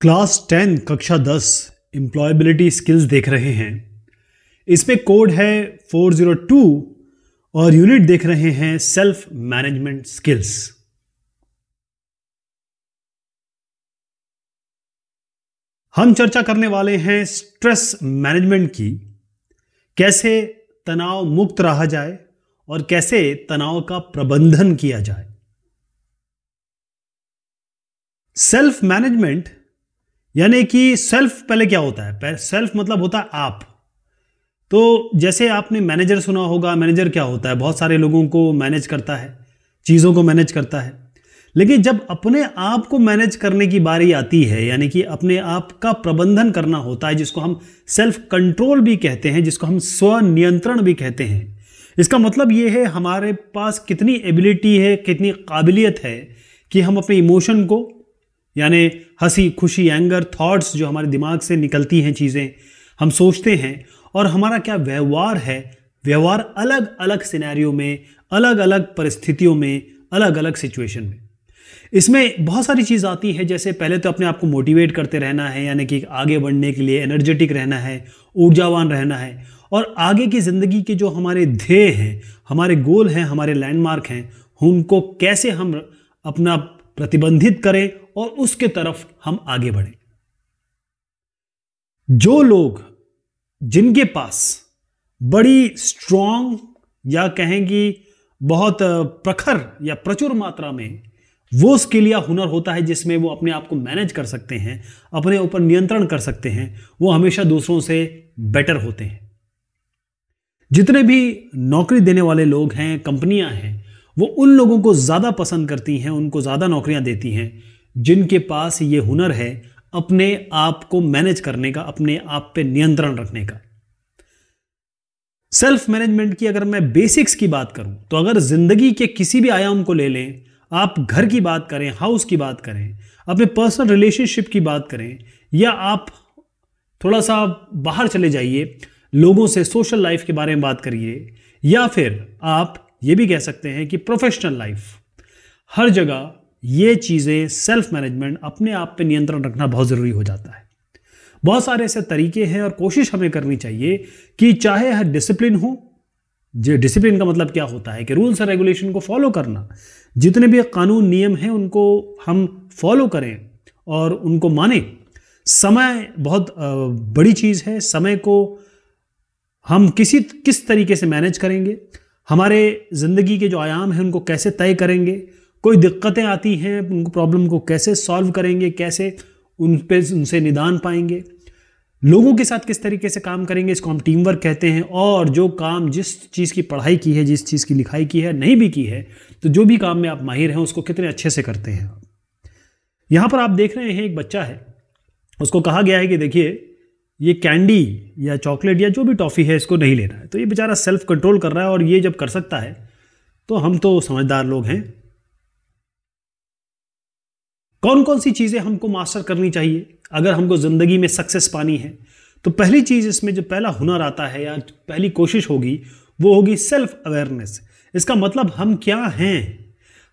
class ten कक्षा दस employability skills देख रहे हैं इसमें कोड है 402 और यूनिट देख रहे हैं सेल्फ मैनेजमेंट स्किल्स हम चर्चा करने वाले हैं स्ट्रेस मैनेजमेंट की कैसे तनाव मुक्त रहा जाए और कैसे तनाव का प्रबंधन किया जाए सेल्फ मैनेजमेंट यानी कि सेल्फ पहले क्या होता है सेल्फ मतलब होता है आप तो जैसे आपने मैनेजर सुना होगा मैनेजर क्या होता है बहुत सारे लोगों को मैनेज करता है चीज़ों को मैनेज करता है लेकिन जब अपने आप को मैनेज करने की बारी आती है यानी कि अपने आप का प्रबंधन करना होता है जिसको हम सेल्फ कंट्रोल भी कहते हैं जिसको हम स्व नियंत्रण भी कहते हैं इसका मतलब ये है हमारे पास कितनी एबिलिटी है कितनी काबिलियत है कि हम अपने इमोशन को यानी हंसी खुशी एंगर थॉट्स जो हमारे दिमाग से निकलती हैं चीज़ें हम सोचते हैं और हमारा क्या व्यवहार है व्यवहार अलग अलग सिनेरियो में अलग अलग परिस्थितियों में अलग अलग सिचुएशन में इसमें बहुत सारी चीज़ आती है जैसे पहले तो अपने आप को मोटिवेट करते रहना है यानी कि आगे बढ़ने के लिए एनर्जेटिक रहना है ऊर्जावान रहना है और आगे की ज़िंदगी के जो हमारे ध्येय हैं हमारे गोल हैं हमारे लैंडमार्क हैं उनको कैसे हम अपना प्रतिबंधित करें और उसके तरफ हम आगे बढ़े जो लोग जिनके पास बड़ी स्ट्रॉन्ग या कहेंगी बहुत प्रखर या प्रचुर मात्रा में वो स्किल या हुनर होता है जिसमें वो अपने आप को मैनेज कर सकते हैं अपने ऊपर नियंत्रण कर सकते हैं वो हमेशा दूसरों से बेटर होते हैं जितने भी नौकरी देने वाले लोग हैं कंपनियां हैं वो उन लोगों को ज़्यादा पसंद करती हैं उनको ज़्यादा नौकरियां देती हैं जिनके पास ये हुनर है अपने आप को मैनेज करने का अपने आप पे नियंत्रण रखने का सेल्फ मैनेजमेंट की अगर मैं बेसिक्स की बात करूं तो अगर जिंदगी के किसी भी आयाम को ले लें आप घर की बात करें हाउस की बात करें अपने पर्सनल रिलेशनशिप की बात करें या आप थोड़ा सा बाहर चले जाइए लोगों से सोशल लाइफ के बारे में बात करिए या फिर आप ये भी कह सकते हैं कि प्रोफेशनल लाइफ हर जगह ये चीज़ें सेल्फ मैनेजमेंट अपने आप पे नियंत्रण रखना बहुत ज़रूरी हो जाता है बहुत सारे ऐसे तरीके हैं और कोशिश हमें करनी चाहिए कि चाहे हर डिसिप्लिन हो जो डिसिप्लिन का मतलब क्या होता है कि रूल्स और रेगुलेशन को फॉलो करना जितने भी कानून नियम हैं उनको हम फॉलो करें और उनको माने समय बहुत बड़ी चीज़ है समय को हम किसी किस तरीके से मैनेज करेंगे हमारे ज़िंदगी के जो आयाम हैं उनको कैसे तय करेंगे कोई दिक्कतें आती हैं उनको प्रॉब्लम को कैसे सॉल्व करेंगे कैसे उन पर उनसे निदान पाएंगे लोगों के साथ किस तरीके से काम करेंगे इसको हम टीम वर्क कहते हैं और जो काम जिस चीज़ की पढ़ाई की है जिस चीज़ की लिखाई की है नहीं भी की है तो जो भी काम में आप माहिर हैं उसको कितने अच्छे से करते हैं आप यहाँ पर आप देख रहे हैं एक बच्चा है उसको कहा गया है कि देखिए ये कैंडी या चॉकलेट या जो भी टॉफ़ी है इसको नहीं लेना है तो ये बेचारा सेल्फ कंट्रोल कर रहा है और ये जब कर सकता है तो हम तो समझदार लोग हैं कौन कौन सी चीज़ें हमको मास्टर करनी चाहिए अगर हमको ज़िंदगी में सक्सेस पानी है तो पहली चीज़ इसमें जो पहला हुनर आता है या पहली कोशिश होगी वो होगी सेल्फ अवेयरनेस इसका मतलब हम क्या हैं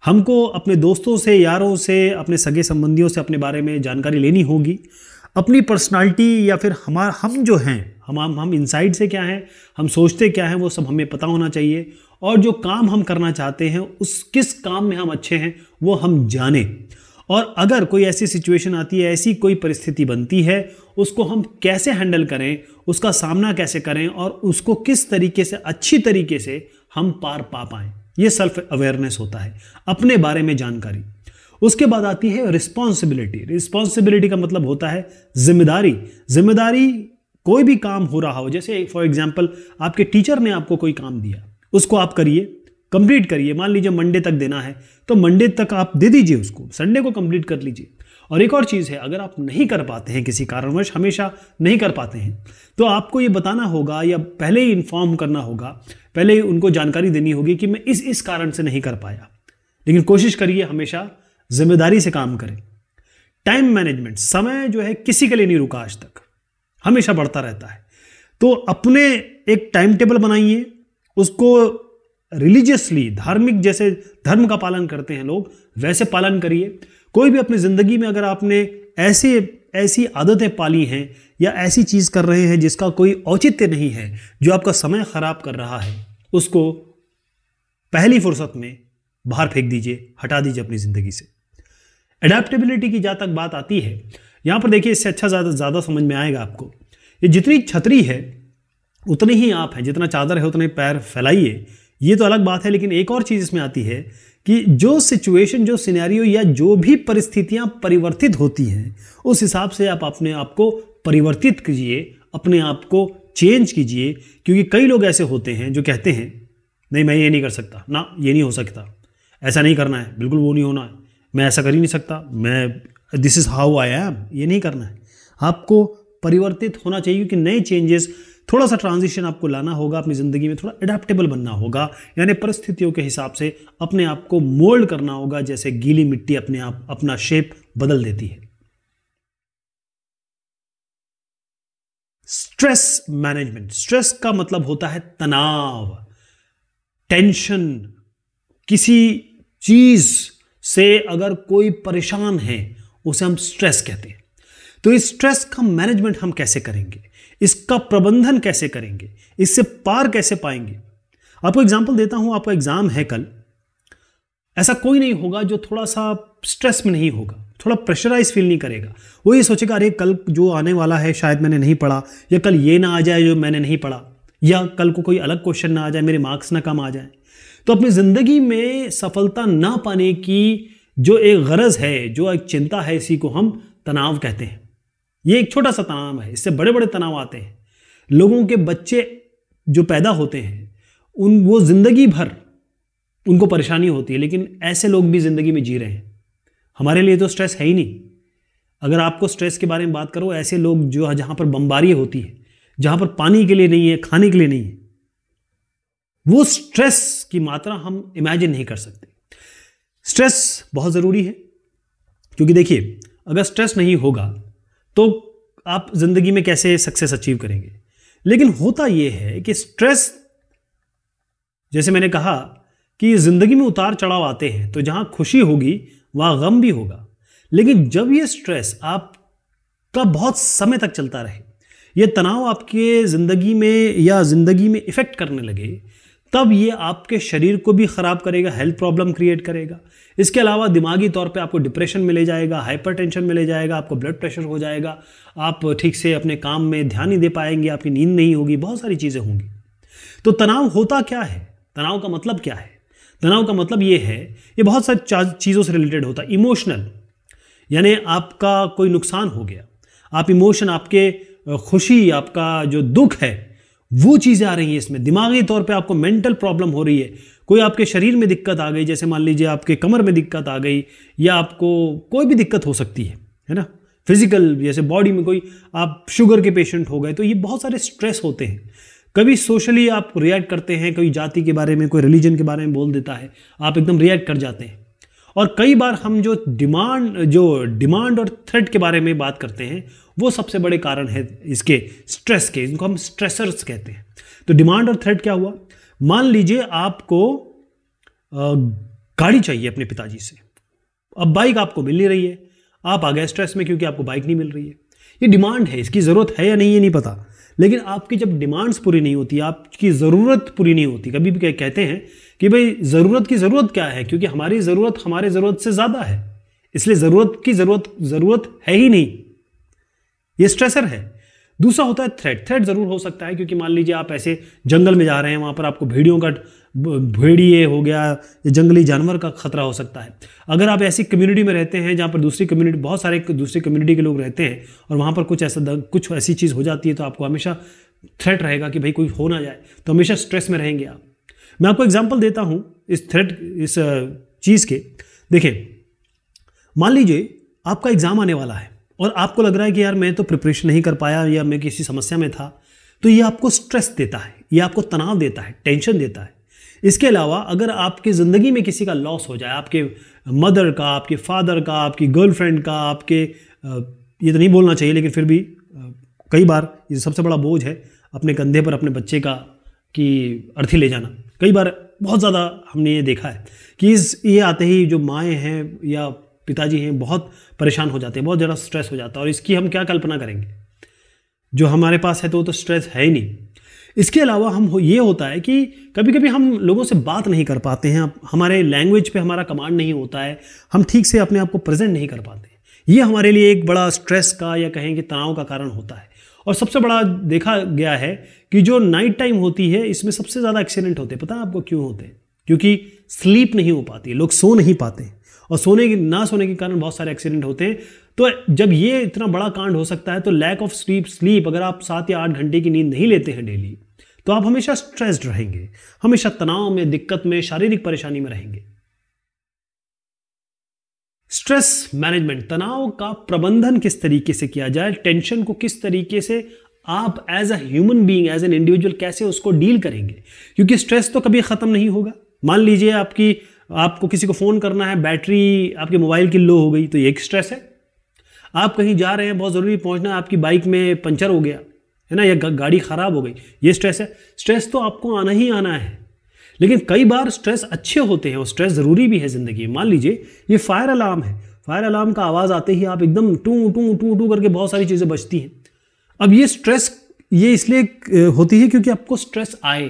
हमको अपने दोस्तों से यारों से अपने सगे संबंधियों से अपने बारे में जानकारी लेनी होगी अपनी पर्सनालिटी या फिर हमारा हम जो हैं हम हम इनसाइड से क्या हैं हम सोचते क्या हैं वो सब हमें पता होना चाहिए और जो काम हम करना चाहते हैं उस किस काम में हम अच्छे हैं वो हम जाने और अगर कोई ऐसी सिचुएशन आती है ऐसी कोई परिस्थिति बनती है उसको हम कैसे हैंडल करें उसका सामना कैसे करें और उसको किस तरीके से अच्छी तरीके से हम पार पा पाएं ये सेल्फ अवेयरनेस होता है अपने बारे में जानकारी उसके बाद आती है रिस्पॉन्सिबिलिटी रिस्पॉन्सिबिलिटी का मतलब होता है जिम्मेदारी जिम्मेदारी कोई भी काम हो रहा हो जैसे फॉर एग्जाम्पल आपके टीचर ने आपको कोई काम दिया उसको आप करिए कंप्लीट करिए मान लीजिए मंडे तक देना है तो मंडे तक आप दे दीजिए उसको संडे को कंप्लीट कर लीजिए और एक और चीज़ है अगर आप नहीं कर पाते हैं किसी कारणवश हमेशा नहीं कर पाते हैं तो आपको ये बताना होगा या पहले ही इन्फॉर्म करना होगा पहले ही उनको जानकारी देनी होगी कि मैं इस इस कारण से नहीं कर पाया लेकिन कोशिश करिए हमेशा जिम्मेदारी से काम करें टाइम मैनेजमेंट समय जो है किसी के लिए नहीं रुका आज तक हमेशा बढ़ता रहता है तो अपने एक टाइम टेबल बनाइए उसको रिलीजियसली धार्मिक जैसे धर्म का पालन करते हैं लोग वैसे पालन करिए कोई भी अपनी ज़िंदगी में अगर आपने ऐसे ऐसी आदतें पाली हैं या ऐसी चीज़ कर रहे हैं जिसका कोई औचित्य नहीं है जो आपका समय ख़राब कर रहा है उसको पहली फुर्सत में बाहर फेंक दीजिए हटा दीजिए अपनी ज़िंदगी से एडेप्टेबिलिटी की जहाँ तक बात आती है यहाँ पर देखिए इससे अच्छा ज़्यादा ज़्यादा समझ में आएगा आपको ये जितनी छतरी है उतनी ही आप हैं जितना चादर है उतने पैर फैलाइए ये तो अलग बात है लेकिन एक और चीज़ इसमें आती है कि जो सिचुएशन जो सिनेरियो या जो भी परिस्थितियां परिवर्तित होती हैं उस हिसाब से आप अपने आप को परिवर्तित कीजिए अपने आप को चेंज कीजिए क्योंकि कई लोग ऐसे होते हैं जो कहते हैं नहीं मैं ये नहीं कर सकता ना ये नहीं हो सकता ऐसा नहीं करना है बिल्कुल वो नहीं होना है मैं ऐसा कर ही नहीं सकता मैं this is how I am ये नहीं करना है आपको परिवर्तित होना चाहिए कि नए चेंजेस थोड़ा सा ट्रांजिशन आपको लाना होगा अपनी ज़िंदगी में थोड़ा एडेप्टेबल बनना होगा यानी परिस्थितियों के हिसाब से अपने आप को मोल्ड करना होगा जैसे गीली मिट्टी अपने आप अपना शेप बदल देती है स्ट्रेस मैनेजमेंट स्ट्रेस का मतलब होता है तनाव टेंशन किसी चीज से अगर कोई परेशान है उसे हम स्ट्रेस कहते हैं तो इस स्ट्रेस का मैनेजमेंट हम कैसे करेंगे इसका प्रबंधन कैसे करेंगे इससे पार कैसे पाएंगे आपको एग्जाम्पल देता हूं आपका एग्जाम है कल ऐसा कोई नहीं होगा जो थोड़ा सा स्ट्रेस में नहीं होगा थोड़ा प्रेशराइज फील नहीं करेगा वो ये सोचेगा अरे कल जो आने वाला है शायद मैंने नहीं पढ़ा या कल ये ना आ जाए जो मैंने नहीं पढ़ा या कल को कोई अलग क्वेश्चन ना आ जाए मेरे मार्क्स ना कम आ जाए तो अपनी ज़िंदगी में सफलता ना पाने की जो एक गरज है जो एक चिंता है इसी को हम तनाव कहते हैं ये एक छोटा सा तनाव है इससे बड़े बड़े तनाव आते हैं लोगों के बच्चे जो पैदा होते हैं उन वो ज़िंदगी भर उनको परेशानी होती है लेकिन ऐसे लोग भी ज़िंदगी में जी रहे हैं हमारे लिए तो स्ट्रेस है ही नहीं अगर आपको स्ट्रेस के बारे में बात करो ऐसे लोग जो जहां पर बम्बारी होती है जहां पर पानी के लिए नहीं है खाने के लिए नहीं है वो स्ट्रेस की मात्रा हम इमेजिन नहीं कर सकते स्ट्रेस बहुत ज़रूरी है क्योंकि देखिए अगर स्ट्रेस नहीं होगा तो आप जिंदगी में कैसे सक्सेस अचीव करेंगे लेकिन होता यह है कि स्ट्रेस जैसे मैंने कहा कि जिंदगी में उतार चढ़ाव आते हैं तो जहां खुशी होगी वहां गम भी होगा लेकिन जब यह स्ट्रेस आप का बहुत समय तक चलता रहे ये तनाव आपके ज़िंदगी में या ज़िंदगी में इफ़ेक्ट करने लगे तब ये आपके शरीर को भी ख़राब करेगा हेल्थ प्रॉब्लम क्रिएट करेगा इसके अलावा दिमागी तौर पे आपको डिप्रेशन में ले जाएगा हाइपरटेंशन में ले जाएगा आपको ब्लड प्रेशर हो जाएगा आप ठीक से अपने काम में ध्यान नहीं दे पाएंगे आपकी नींद नहीं होगी बहुत सारी चीज़ें होंगी तो तनाव होता क्या है तनाव का मतलब क्या है तनाव का मतलब ये है ये बहुत सारी चीज़ों से रिलेटेड होता है इमोशनल यानी आपका कोई नुकसान हो गया आप इमोशन आपके खुशी आपका जो दुख है वो चीज़ें आ रही हैं इसमें दिमागी तौर पे आपको मेंटल प्रॉब्लम हो रही है कोई आपके शरीर में दिक्कत आ गई जैसे मान लीजिए आपके कमर में दिक्कत आ गई या आपको कोई भी दिक्कत हो सकती है है ना फिजिकल जैसे बॉडी में कोई आप शुगर के पेशेंट हो गए तो ये बहुत सारे स्ट्रेस होते हैं कभी सोशली आप रिएक्ट करते हैं कोई जाति के बारे में कोई रिलीजन के बारे में बोल देता है आप एकदम रिएक्ट कर जाते हैं और कई बार हम जो डिमांड जो डिमांड और थ्रेट के बारे में बात करते हैं वो सबसे बड़े कारण है इसके स्ट्रेस के इनको हम स्ट्रेसर्स कहते हैं तो डिमांड और थ्रेट क्या हुआ मान लीजिए आपको गाड़ी चाहिए अपने पिताजी से अब बाइक आपको मिल नहीं रही है आप आ गए स्ट्रेस में क्योंकि आपको बाइक नहीं मिल रही है ये डिमांड है इसकी ज़रूरत है या नहीं ये नहीं पता लेकिन आपकी जब डिमांड्स पूरी नहीं होती आपकी ज़रूरत पूरी नहीं होती कभी भी कहते हैं कि भाई ज़रूरत की ज़रूरत क्या है क्योंकि हमारी ज़रूरत हमारे ज़रूरत से ज़्यादा है इसलिए ज़रूरत की ज़रूरत ज़रूरत है ही नहीं ये स्ट्रेसर है दूसरा होता है थ्रेट थ्रेट ज़रूर हो सकता है क्योंकि मान लीजिए आप ऐसे जंगल में जा रहे हैं वहाँ पर आपको भेड़ियों का भेड़िए हो गया जंगली जानवर का खतरा हो सकता है अगर आप ऐसी कम्युनिटी में रहते हैं जहाँ पर दूसरी कम्युनिटी बहुत सारे दूसरी कम्युनिटी के लोग रहते हैं और वहाँ पर कुछ ऐसा कुछ ऐसी चीज़ हो जाती है तो आपको हमेशा थ्रेट रहेगा कि भाई कोई हो ना जाए तो हमेशा स्ट्रेस में रहेंगे आप मैं आपको एग्जाम्पल देता हूँ इस थ्रेट इस चीज़ के देखें मान लीजिए आपका एग्ज़ाम आने वाला है और आपको लग रहा है कि यार मैं तो प्रिपरेशन नहीं कर पाया या मैं किसी समस्या में था तो ये आपको स्ट्रेस देता है ये आपको तनाव देता है टेंशन देता है इसके अलावा अगर आपकी ज़िंदगी में किसी का लॉस हो जाए आपके मदर का आपके फादर का आपकी गर्लफ्रेंड का आपके ये तो नहीं बोलना चाहिए लेकिन फिर भी कई बार ये सबसे बड़ा बोझ है अपने कंधे पर अपने बच्चे का कि अर्थी ले जाना कई बार बहुत ज़्यादा हमने ये देखा है कि इस ये आते ही जो माएँ हैं या पिताजी हैं बहुत परेशान हो जाते हैं बहुत ज़्यादा स्ट्रेस हो जाता है और इसकी हम क्या कल्पना करेंगे जो हमारे पास है तो वो तो स्ट्रेस है ही नहीं इसके अलावा हम हो ये होता है कि कभी कभी हम लोगों से बात नहीं कर पाते हैं हमारे लैंग्वेज पे हमारा कमांड नहीं होता है हम ठीक से अपने आप को प्रेजेंट नहीं कर पाते ये हमारे लिए एक बड़ा स्ट्रेस का या कहें कि तनाव का कारण होता है और सबसे बड़ा देखा गया है कि जो नाइट टाइम होती है इसमें सबसे ज़्यादा एक्सीडेंट होते हैं पता है आपको क्यों होते हैं क्योंकि स्लीप नहीं हो पाती लोग सो नहीं पाते और सोने की ना सोने के कारण बहुत सारे एक्सीडेंट होते हैं तो जब ये इतना बड़ा कांड हो सकता है तो लैक ऑफ स्लीप स्लीप अगर आप सात या आठ घंटे की नींद नहीं लेते हैं डेली तो आप हमेशा स्ट्रेस्ड रहेंगे हमेशा तनाव में दिक्कत में शारीरिक परेशानी में रहेंगे स्ट्रेस मैनेजमेंट तनाव का प्रबंधन किस तरीके से किया जाए टेंशन को किस तरीके से आप as a human being as an individual कैसे उसको डील करेंगे क्योंकि स्ट्रेस तो कभी खत्म नहीं होगा मान लीजिए आपकी आपको किसी को फ़ोन करना है बैटरी आपके मोबाइल की लो हो गई तो ये एक स्ट्रेस है आप कहीं जा रहे हैं बहुत ज़रूरी पहुंचना आपकी बाइक में पंचर हो गया है ना या गाड़ी ख़राब हो गई ये स्ट्रेस है स्ट्रेस तो आपको आना ही आना है लेकिन कई बार स्ट्रेस अच्छे होते हैं और स्ट्रेस ज़रूरी भी है ज़िंदगी मान लीजिए ये फायर अलार्म है फायर अलार्म का आवाज़ आते ही आप एकदम टू टू टू टू करके बहुत सारी चीज़ें बचती हैं अब ये स्ट्रेस ये इसलिए होती है क्योंकि आपको स्ट्रेस आए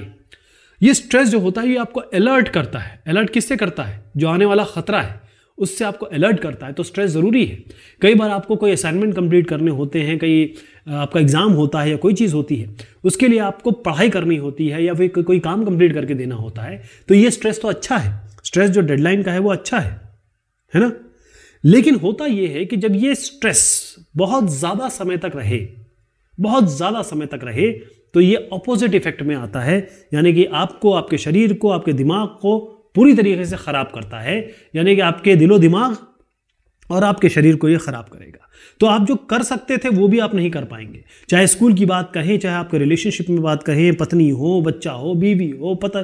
ये स्ट्रेस जो होता है ये आपको अलर्ट करता है अलर्ट किससे करता है जो आने वाला खतरा है उससे आपको अलर्ट करता है तो स्ट्रेस ज़रूरी है कई बार आपको कोई असाइनमेंट कंप्लीट करने होते हैं कई आपका एग्ज़ाम होता है या कोई चीज़ होती है उसके लिए आपको पढ़ाई करनी होती है या फिर को, कोई काम कंप्लीट करके देना होता है तो ये स्ट्रेस तो अच्छा है स्ट्रेस जो डेडलाइन का है वो अच्छा है है ना लेकिन होता ये है कि जब ये स्ट्रेस बहुत ज़्यादा समय तक रहे बहुत ज़्यादा समय तक रहे तो ये अपोजिट इफेक्ट में आता है यानी कि आपको आपके शरीर को आपके दिमाग को पूरी तरीके से ख़राब करता है यानी कि आपके दिलो दिमाग और आपके शरीर को ये ख़राब करेगा तो आप जो कर सकते थे वो भी आप नहीं कर पाएंगे चाहे स्कूल की बात कहें चाहे आपके रिलेशनशिप में बात कहें पत्नी हो बच्चा हो बीवी हो पता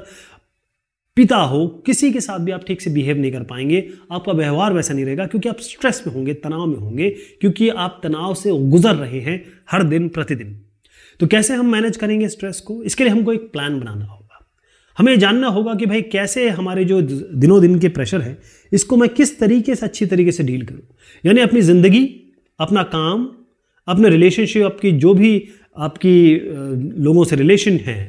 पिता हो किसी के साथ भी आप ठीक से बिहेव नहीं कर पाएंगे आपका व्यवहार वैसा नहीं रहेगा क्योंकि आप स्ट्रेस में होंगे तनाव में होंगे क्योंकि आप तनाव से गुजर रहे हैं हर दिन प्रतिदिन तो कैसे हम मैनेज करेंगे स्ट्रेस को इसके लिए हमको एक प्लान बनाना होगा हमें जानना होगा कि भाई कैसे हमारे जो दिनों दिन के प्रेशर है इसको मैं किस तरीके से अच्छी तरीके से डील करूँ यानी अपनी ज़िंदगी अपना काम अपने रिलेशनशिप आपकी जो भी आपकी लोगों से रिलेशन है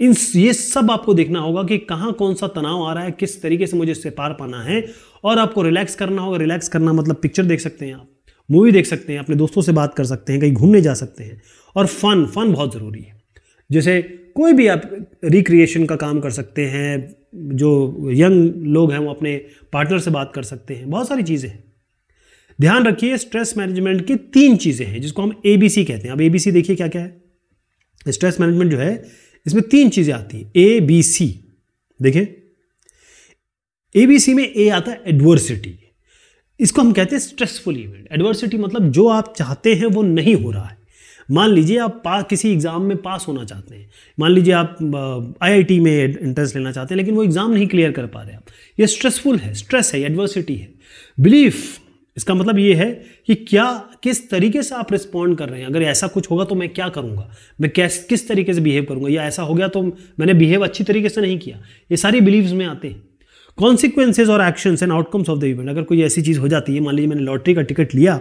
इन ये सब आपको देखना होगा कि कहाँ कौन सा तनाव आ रहा है किस तरीके से मुझे इससे पार पाना है और आपको रिलैक्स करना होगा रिलैक्स करना मतलब पिक्चर देख सकते हैं आप मूवी देख सकते हैं अपने दोस्तों से बात कर सकते हैं कहीं घूमने जा सकते हैं और फ़न फ़न बहुत ज़रूरी है जैसे कोई भी आप रिक्रिएशन का काम कर सकते हैं जो यंग लोग हैं वो अपने पार्टनर से बात कर सकते हैं बहुत सारी चीज़ें हैं ध्यान रखिए स्ट्रेस मैनेजमेंट की तीन चीज़ें हैं जिसको हम ए कहते हैं अब ए देखिए क्या क्या है स्ट्रेस मैनेजमेंट जो है इसमें तीन चीज़ें आती हैं ए बी सी देखें ए बी सी में ए आता है एडवर्सिटी इसको हम कहते हैं स्ट्रेसफुल इवेंट एडवर्सिटी मतलब जो आप चाहते हैं वो नहीं हो रहा है मान लीजिए आप पा किसी एग्ज़ाम में पास होना चाहते हैं मान लीजिए आप आईआईटी में एंट्रेंस लेना चाहते हैं लेकिन वो एग्ज़ाम नहीं क्लियर कर पा रहे आप ये स्ट्रेसफुल है स्ट्रेस है एडवर्सिटी है बिलीफ इसका मतलब ये है कि क्या किस तरीके से आप रिस्पॉन्ड कर रहे हैं अगर ऐसा कुछ होगा तो मैं क्या करूँगा मैं कैस किस तरीके से बिहेव करूँगा या ऐसा हो गया तो मैंने बिहेव अच्छी तरीके से नहीं किया ये सारी बिलीव्स में आते हैं कॉन्सिक्वेंसेज और actions and outcomes of the event अगर कोई ऐसी चीज़ हो जाती है मान लीजिए मैंने लॉटरी का टिकट लिया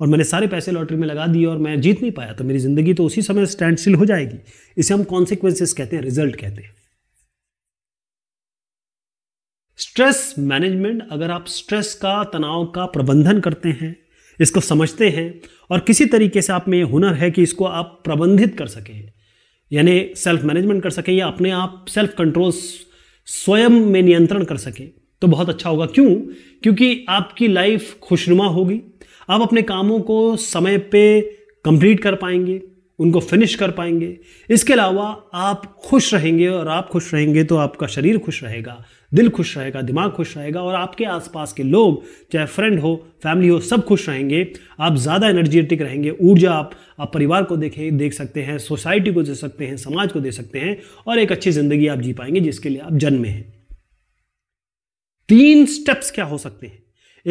और मैंने सारे पैसे लॉटरी में लगा दिए और मैं जीत नहीं पाया तो मेरी ज़िंदगी तो उसी समय स्टैंड स्टिल हो जाएगी इसे हम कॉन्सिक्वेंसेज कहते हैं रिजल्ट कहते हैं स्ट्रेस मैनेजमेंट अगर आप स्ट्रेस का तनाव का प्रबंधन करते हैं इसको समझते हैं और किसी तरीके से आप में ये हुनर है कि इसको आप प्रबंधित कर सकें यानी सेल्फ मैनेजमेंट कर सकें या अपने आप सेल्फ कंट्रोल्स स्वयं में नियंत्रण कर सकें तो बहुत अच्छा होगा क्यों क्योंकि आपकी लाइफ खुशनुमा होगी आप अपने कामों को समय पे कंप्लीट कर पाएंगे उनको फिनिश कर पाएंगे इसके अलावा आप खुश रहेंगे और आप खुश रहेंगे तो आपका शरीर खुश रहेगा दिल खुश रहेगा दिमाग खुश रहेगा और आपके आसपास के लोग चाहे फ्रेंड हो फैमिली हो सब खुश रहेंगे आप ज़्यादा एनर्जेटिक रहेंगे ऊर्जा आप, आप परिवार को देखें देख सकते हैं सोसाइटी को दे सकते हैं समाज को दे सकते हैं और एक अच्छी ज़िंदगी आप जी पाएंगे जिसके लिए आप जन्मे हैं तीन स्टेप्स क्या हो सकते हैं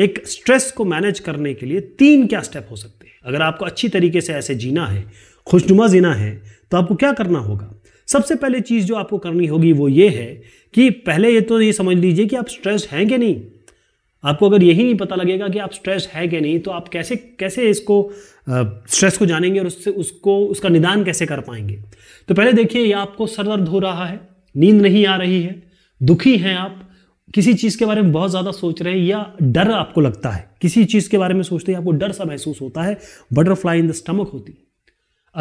एक स्ट्रेस को मैनेज करने के लिए तीन क्या स्टेप हो सकते हैं अगर आपको अच्छी तरीके से ऐसे जीना है खुशनुमा जीना है तो आपको क्या करना होगा सबसे पहले चीज़ जो आपको करनी होगी वो ये है कि पहले ये तो ये समझ लीजिए कि आप स्ट्रेस हैं कि नहीं आपको अगर यही नहीं पता लगेगा कि आप स्ट्रेस है कि नहीं तो आप कैसे कैसे इसको स्ट्रेस को जानेंगे और उससे उसको उसका निदान कैसे कर पाएंगे तो पहले देखिए ये आपको सर दर्द हो रहा है नींद नहीं आ रही है दुखी हैं आप किसी चीज़ के बारे में बहुत ज़्यादा सोच रहे हैं या डर आपको लगता है किसी चीज़ के बारे में सोचते हैं आपको डर सा महसूस होता है बटरफ्लाई इन द स्टमक होती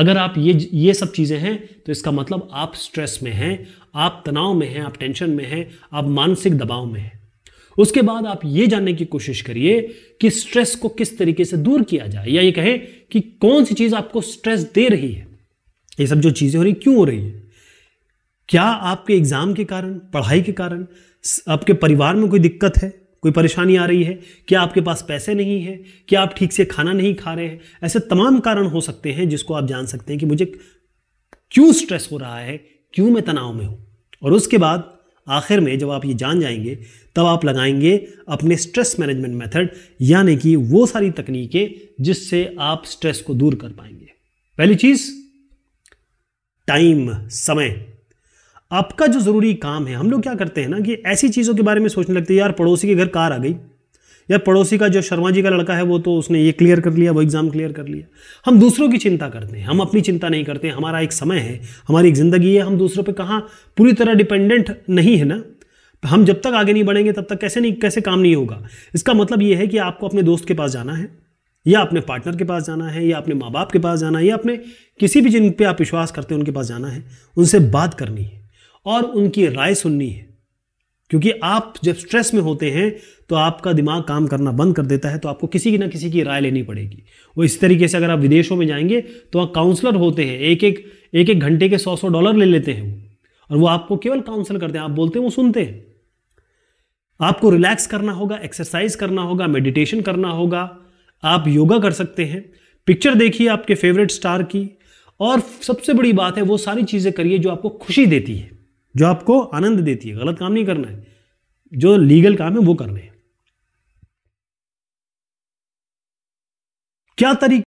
अगर आप ये ये सब चीज़ें हैं तो इसका मतलब आप स्ट्रेस में हैं आप तनाव में हैं आप टेंशन में हैं आप मानसिक दबाव में हैं उसके बाद आप ये जानने की कोशिश करिए कि स्ट्रेस को किस तरीके से दूर किया जाए या ये कहें कि कौन सी चीज़ आपको स्ट्रेस दे रही है ये सब जो चीज़ें हो रही क्यों हो रही है क्या आपके एग्ज़ाम के कारण पढ़ाई के कारण आपके परिवार में कोई दिक्कत है कोई परेशानी आ रही है क्या आपके पास पैसे नहीं है क्या आप ठीक से खाना नहीं खा रहे हैं ऐसे तमाम कारण हो सकते हैं जिसको आप जान सकते हैं कि मुझे क्यों स्ट्रेस हो रहा है क्यों मैं तनाव में हूँ और उसके बाद आखिर में जब आप ये जान जाएंगे तब आप लगाएंगे अपने स्ट्रेस मैनेजमेंट मेथड यानी कि वो सारी तकनीकें जिससे आप स्ट्रेस को दूर कर पाएंगे पहली चीज़ टाइम समय आपका जो ज़रूरी काम है हम लोग क्या करते हैं ना कि ऐसी चीज़ों के बारे में सोचने लगते हैं यार पड़ोसी के घर कार आ गई या पड़ोसी का जो शर्मा जी का लड़का है वो तो उसने ये क्लियर कर लिया वो एग्ज़ाम क्लियर कर लिया हम दूसरों की चिंता करते हैं हम अपनी चिंता नहीं करते हमारा एक समय है हमारी एक ज़िंदगी है हम दूसरों पर कहाँ पूरी तरह डिपेंडेंट नहीं है ना हम जब तक आगे नहीं बढ़ेंगे तब तक कैसे नहीं कैसे काम नहीं होगा इसका मतलब ये है कि आपको अपने दोस्त के पास जाना है या अपने पार्टनर के पास जाना है या अपने माँ बाप के पास जाना है या अपने किसी भी जिन पे आप विश्वास करते हैं उनके पास जाना है उनसे बात करनी है और उनकी राय सुननी है क्योंकि आप जब स्ट्रेस में होते हैं तो आपका दिमाग काम करना बंद कर देता है तो आपको किसी की ना किसी की राय लेनी पड़ेगी वो इस तरीके से अगर आप विदेशों में जाएंगे तो वहाँ काउंसलर होते हैं एक एक एक एक घंटे के सौ सौ डॉलर ले लेते हैं वो और वो आपको केवल काउंसल करते हैं आप बोलते हैं वो सुनते हैं आपको रिलैक्स करना होगा एक्सरसाइज करना होगा मेडिटेशन करना होगा आप योगा कर सकते हैं पिक्चर देखिए आपके फेवरेट स्टार की और सबसे बड़ी बात है वो सारी चीज़ें करिए जो आपको खुशी देती है जो आपको आनंद देती है गलत काम नहीं करना है जो लीगल काम है वो करना हैं क्या तरीके